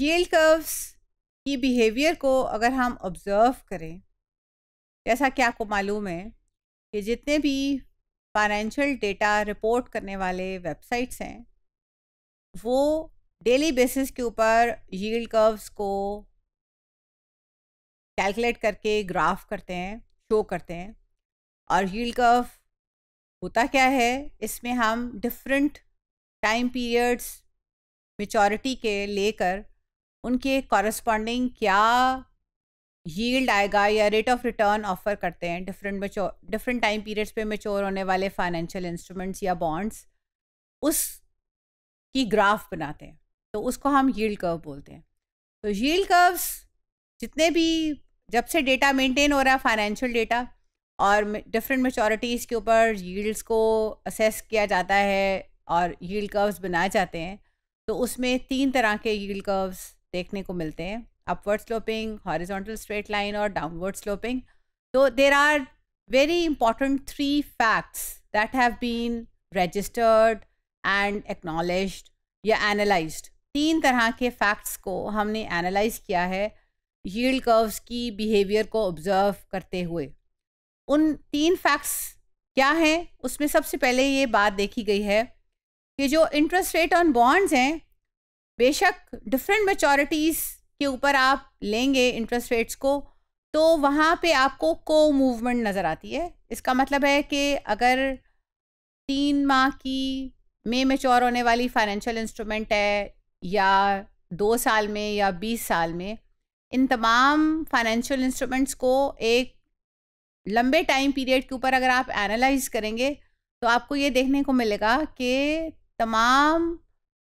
L curves की behaviour को अगर हम ऑब्ज़र्व करें जैसा कि आपको मालूम है कि जितने भी फाइनेंशियल डेटा रिपोर्ट करने वाले वेबसाइट्स हैं वो डेली बेसिस के ऊपर यील्ड कर्व्स को कैलकुलेट करके ग्राफ करते हैं शो करते हैं और यील्ड कर्व होता क्या है इसमें हम डिफरेंट टाइम पीरियड्स मेचोरिटी के लेकर उनके कॉरस्पॉन्डिंग क्या यील्ड आएगा या रेट ऑफ रिटर्न ऑफर करते हैं different mature different time periods पे मेच्योर होने वाले फाइनेंशियल इंस्ट्रूमेंट्स या बॉन्ड्स उस की ग्राफ बनाते हैं तो उसको हम यील्ड कर्व बोलते हैं तो यील्ड कर्व्स जितने भी जब से डेटा मेंटेन हो रहा है फाइनेंशियल डेटा और डिफरेंट मेचोरिटीज़ के ऊपर यील्ड्स को असेस किया जाता है और यील्ड कर्व्स बनाए जाते हैं तो उसमें तीन तरह के यील्ड कर्व्स देखने को मिलते हैं upward sloping horizontal straight line और डाउनवर्ड स्लोपिंग तो there are very important three facts that have been registered and acknowledge या एनालाइज तीन तरह के फैक्ट्स को हमने एनालाइज किया है यील्ड कर्व्स की बिहेवियर को ऑब्जर्व करते हुए उन तीन फैक्ट्स क्या हैं उसमें सबसे पहले ये बात देखी गई है कि जो इंटरेस्ट रेट ऑन बॉन्ड्स हैं बेशक डिफरेंट मेचोरिटीज़ के ऊपर आप लेंगे इंटरेस्ट रेट्स को तो वहाँ पे आपको को मूवमेंट नज़र आती है इसका मतलब है कि अगर तीन माह की मे मेच्योर होने वाली फाइनेंशियल इंस्ट्रूमेंट है या दो साल में या बीस साल में इन तमाम फाइनेंशियल इंस्ट्रूमेंट्स को एक लंबे टाइम पीरियड के ऊपर अगर आप एनालाइज करेंगे तो आपको ये देखने को मिलेगा कि तमाम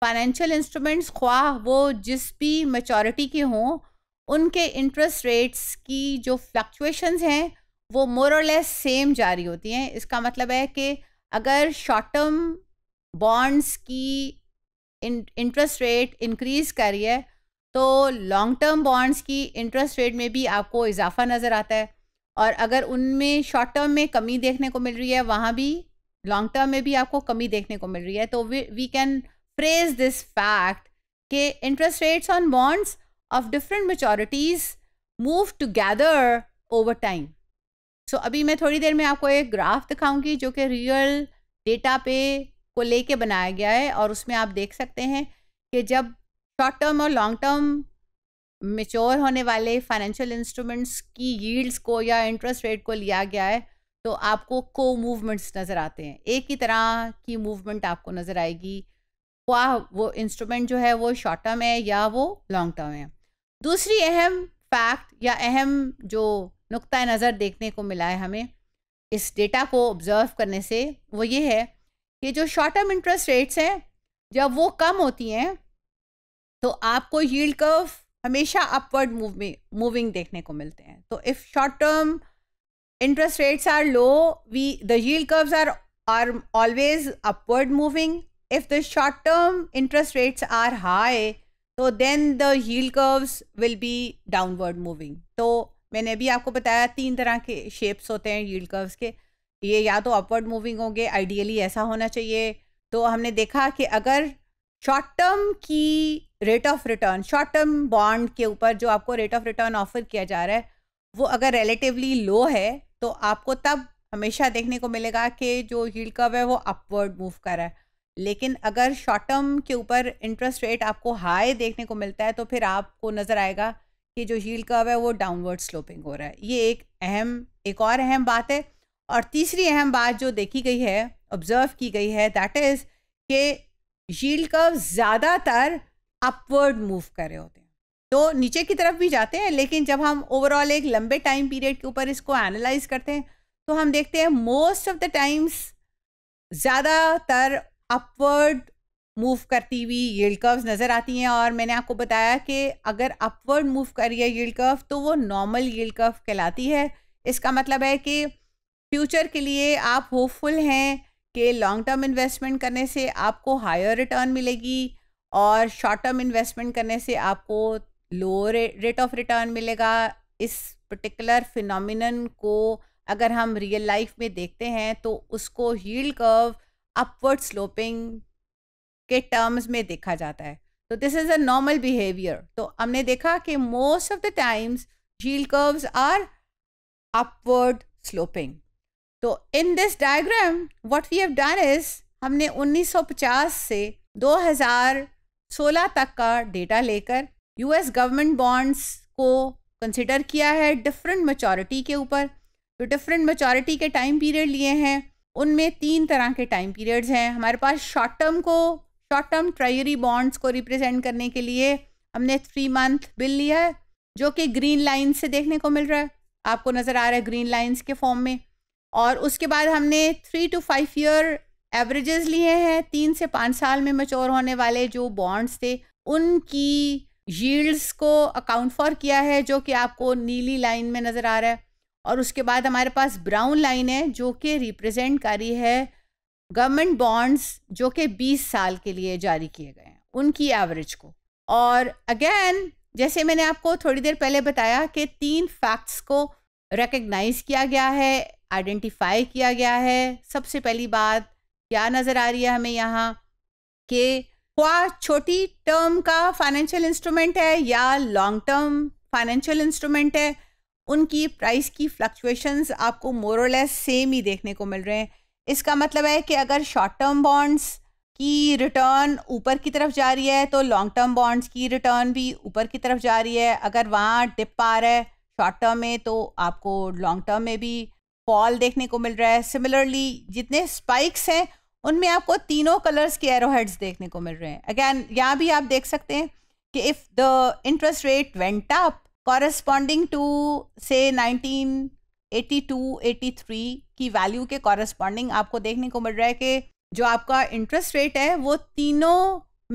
फाइनेंशियल इंस्ट्रूमेंट्स ख्वाह वो जिस भी मेचोरिटी के हों उनके इंटरेस्ट रेट्स की जो फ्लक्चुएशंस हैं वो मोर और लेस सेम जारी होती हैं इसका मतलब है कि अगर शॉर्ट टर्म बॉन्ड्स की इंटरेस्ट रेट इंक्रीज़ कर रही है तो लॉन्ग टर्म बॉन्ड्स की इंटरेस्ट रेट में भी आपको इजाफा नज़र आता है और अगर उनमें शॉर्ट टर्म में कमी देखने को मिल रही है वहाँ भी लॉन्ग टर्म में भी आपको कमी देखने को मिल रही है तो we we can praise this fact कि interest rates on bonds of different maturities move together over time so अभी मैं थोड़ी देर में आपको एक ग्राफ दिखाऊंगी जो कि रियल डेटा पे को लेके बनाया गया है और उसमें आप देख सकते हैं कि जब शॉर्ट टर्म और लॉन्ग टर्म मेच्योर होने वाले फाइनेंशियल इंस्ट्रूमेंट्स की यील्ड्स को या इंटरेस्ट रेट को लिया गया है तो आपको को मूवमेंट्स नज़र आते हैं एक ही तरह की मूवमेंट आपको नज़र आएगी वह वो इंस्ट्रूमेंट जो है वो शॉर्ट टर्म है या वो लॉन्ग टर्म है दूसरी अहम फैक्ट या अहम जो नुक़ नज़र देखने को मिला है हमें इस डेटा को ऑब्ज़र्व करने से वो ये है कि जो शॉर्ट टर्म इंटरेस्ट रेट्स हैं जब वो कम होती हैं तो आपको यील्ड कर्व हमेशा अपवर्ड मूविंग देखने को मिलते हैं तो if short term interest rates are low we the yield curves are are always upward moving if the short term interest rates are high तो then the yield curves will be downward moving तो मैंने अभी आपको बताया तीन तरह के shapes होते हैं हील कर्व्स के ये या तो अपवर्ड मूविंग होंगे आइडियली ऐसा होना चाहिए तो हमने देखा कि अगर शॉर्ट टर्म की rate of return short term bond के ऊपर जो आपको रेट ऑफ रिटर्न ऑफर किया जा रहा है वो अगर रिलेटिवली लो है तो आपको तब हमेशा देखने को मिलेगा कि जो हील कर्व है वो अपवर्ड मूव कर रहा है लेकिन अगर शॉर्ट टर्म के ऊपर इंटरेस्ट रेट आपको हाई देखने को मिलता है तो फिर आपको नज़र आएगा कि जो हील कर्व है वो डाउनवर्ड स्लोपिंग हो रहा है ये एक अहम एक और अहम बात है और तीसरी अहम बात जो देखी गई है ऑब्ज़र्व की गई है दैट इज़ कि झील कर्व ज़्यादातर अपवर्ड मूव कर रहे होते हैं तो नीचे की तरफ भी जाते हैं लेकिन जब हम ओवरऑल एक लंबे टाइम पीरियड के ऊपर इसको एनालाइज करते हैं तो हम देखते हैं मोस्ट ऑफ द टाइम्स ज़्यादातर अपवर्ड मूव करती हुई यील्ड कर्व्स नज़र आती हैं और मैंने आपको बताया कि अगर अपवर्ड मूव रही है यील्ड कर्व तो वो नॉर्मल यील्ड कर्व कहलाती है इसका मतलब है कि फ्यूचर के लिए आप होपफुल हैं कि लॉन्ग टर्म इन्वेस्टमेंट करने से आपको हायर रिटर्न मिलेगी और शॉर्ट टर्म इन्वेस्टमेंट करने से आपको लोअर रेट ऑफ रिटर्न मिलेगा इस पर्टिकुलर फिनोमिनन को अगर हम रियल लाइफ में देखते हैं तो उसको हील्ड कर्व अपवर्ड स्लोपिंग के टर्म्स में देखा जाता है तो this is a normal behaviour तो हमने देखा कि मोस्ट ऑफ द टाइम्स झील कर्व्स आर अपवर्ड स्लोपिंग तो in this diagram what we have done is हमने 1950 से 2016 तक का डेटा लेकर यूएस गवर्नमेंट बॉन्ड्स को कंसिडर किया है डिफरेंट मेचोरिटी के ऊपर तो डिफरेंट मचोरिटी के टाइम पीरियड लिए हैं उनमें तीन तरह के टाइम पीरियड्स हैं हमारे पास शॉर्ट टर्म को शॉर्ट टर्म ट्रेजरी बॉन्ड्स को रिप्रेजेंट करने के लिए हमने थ्री मंथ बिल लिया है जो कि ग्रीन लाइन से देखने को मिल रहा है आपको नज़र आ रहा है ग्रीन लाइन्स के फॉर्म में और उसके बाद हमने three to five year averages लिए हैं तीन से पाँच साल में मचोर होने वाले जो बॉन्ड्स थे उनकी यील्ड्स को अकाउंट फॉर किया है जो कि आपको नीली लाइन में नज़र आ रहा है और उसके बाद हमारे पास ब्राउन लाइन है जो कि रिप्रेजेंट कर रही है गवर्नमेंट बॉन्ड्स जो कि 20 साल के लिए जारी किए गए हैं उनकी एवरेज को और अगेन जैसे मैंने आपको थोड़ी देर पहले बताया कि तीन फैक्ट्स को रिकग्नाइज किया गया है आइडेंटिफाई किया गया है सबसे पहली बात क्या नज़र आ रही है हमें यहाँ कि क्वा छोटी टर्म का फाइनेंशियल इंस्ट्रूमेंट है या लॉन्ग टर्म फाइनेंशियल इंस्ट्रूमेंट है उनकी प्राइस की फ्लक्चुएशंस आपको मोरोलेस सेम ही देखने को मिल रहे हैं इसका मतलब है कि अगर शॉर्ट टर्म बॉन्ड्स की रिटर्न ऊपर की तरफ जा रही है तो लॉन्ग टर्म बॉन्ड्स की रिटर्न भी ऊपर की तरफ जा रही है अगर वहाँ डिप आ रहा है शॉर्ट टर्म में तो आपको लॉन्ग टर्म में भी फॉल देखने को मिल रहा है सिमिलरली जितने स्पाइक्स हैं उनमें आपको तीनों कलर्स के एरोहेड्स देखने को मिल रहे हैं अगैन यहाँ भी आप देख सकते हैं कि if the interest rate went up corresponding to से 1982-83 की वैल्यू के कॉरस्पॉन्डिंग आपको देखने को मिल रहा है कि जो आपका इंटरेस्ट रेट है वो तीनों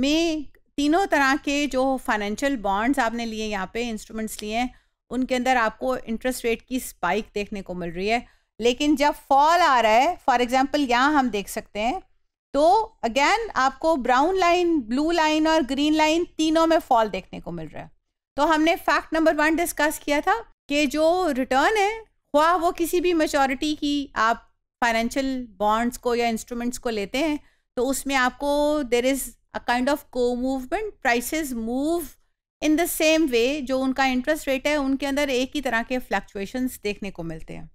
में तीनों तरह के जो फाइनेंशियल बॉन्ड्स आपने लिए यहाँ पे इंस्ट्रूमेंट्स लिए हैं उनके अंदर आपको इंटरेस्ट रेट की स्पाइक देखने को मिल रही है लेकिन जब फॉल आ रहा है फॉर एग्जाम्पल यहाँ हम देख सकते हैं तो अगेन आपको ब्राउन लाइन ब्लू लाइन और ग्रीन लाइन तीनों में फॉल देखने को मिल रहा है तो हमने फैक्ट नंबर वन डिस्कस किया था कि जो रिटर्न है हुआ वो किसी भी मेचोरिटी की आप फाइनेंशियल बॉन्ड्स को या इंस्ट्रूमेंट्स को लेते हैं तो उसमें आपको there is a kind of को movement prices move in the same way जो उनका इंटरेस्ट रेट है उनके अंदर एक ही तरह के फ्लक्चुएशंस देखने को मिलते हैं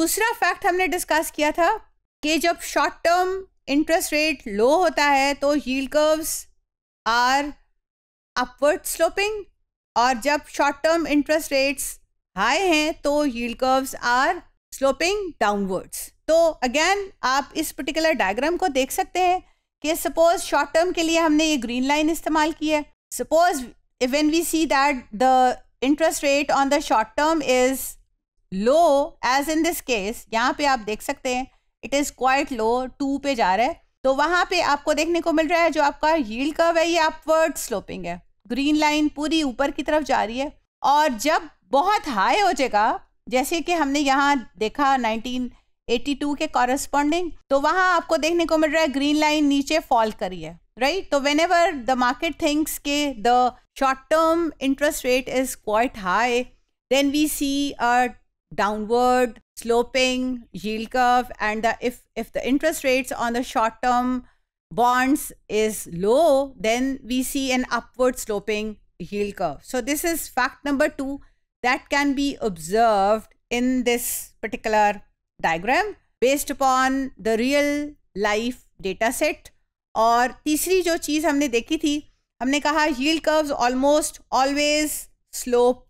दूसरा फैक्ट हमने डिस्कस किया था कि जब short term interest rate low होता है तो yield curves are upward sloping और जब short term interest rates high हैं तो yield curves are sloping downwards तो अगेन आप इस पर्टिकुलर डायग्राम को देख सकते हैं कि सपोज शॉर्ट टर्म के लिए हमने ये ग्रीन लाइन इस्तेमाल की है suppose when we see that the interest rate on the short term is low as in this case यहाँ पे आप देख सकते हैं इट इज क्वाइट लो टू पे जा रहा है तो वहाँ पे आपको देखने को मिल रहा है जो आपका yield कर्व है ये अपवर्ड स्लोपिंग है ग्रीन लाइन पूरी ऊपर की तरफ जा रही है और जब बहुत हाई हो जाएगा जैसे कि हमने यहाँ देखा 1982 के कॉरस्पॉन्डिंग तो वहाँ आपको देखने को मिल रहा है ग्रीन लाइन नीचे फॉल करी है राइट तो whenever the market thinks के the short term interest rate is quite high then we see a downward sloping yield curve and the if if the interest rates on the short term bonds is low, then we see an upward sloping yield curve. So this is fact number two that can be observed in this particular diagram based upon the real life data set. Or तीसरी जो चीज़ हमने देखी थी हमने कहा yield curves almost always slope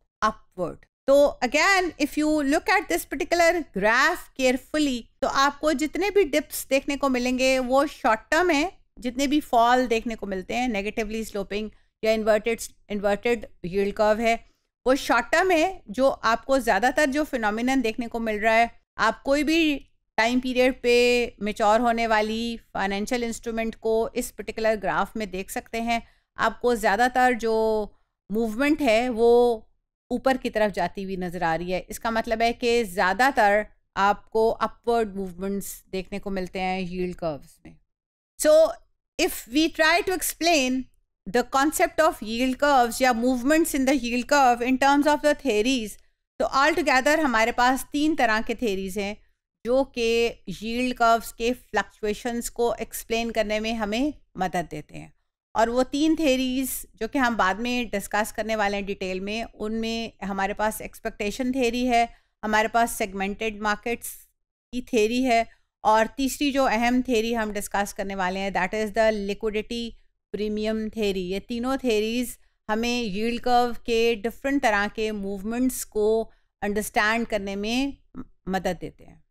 तो again if you look at this particular graph carefully तो आपको जितने भी डिप्स देखने को मिलेंगे वो शॉर्ट टर्म है जितने भी फॉल देखने को मिलते हैं नेगेटिवली स्लोपिंग या इन्वर्टेड इन्वर्टेड यील्ड कर्व है वो शॉर्ट टर्म है जो आपको ज़्यादातर जो फिनोमिनन देखने को मिल रहा है आप कोई भी टाइम पीरियड पे मेचोर होने वाली फाइनेंशियल इंस्ट्रूमेंट को इस पर्टिकुलर ग्राफ में देख सकते हैं आपको ज़्यादातर जो मूवमेंट है वो ऊपर की तरफ जाती हुई नज़र आ रही है इसका मतलब है कि ज़्यादातर आपको अपवर्ड मूवमेंट्स देखने को मिलते हैं हील्ड कर्व्स में so if we try to explain the concept of yield curves या movements in the yield curve in terms of the theories तो ऑल टुगेदर हमारे पास तीन तरह के थेरीज हैं जो कि यील्ड कर्व्स के फ्लक्चुएशंस को एक्सप्लेन करने में हमें मदद देते हैं और वो तीन थेरीज जो कि हम बाद में डिस्कस करने वाले हैं डिटेल में उनमें हमारे पास एक्सपेक्टेशन थेरी है हमारे पास सेगमेंटेड मार्केट्स की थेरी है और तीसरी जो अहम थेरी हम डिस्कस करने वाले हैं that is the liquidity premium theory ये तीनों थेरीज़ हमें यील्ड कर्व के डिफरेंट तरह के मूवमेंट्स को अंडरस्टैंड करने में मदद देते हैं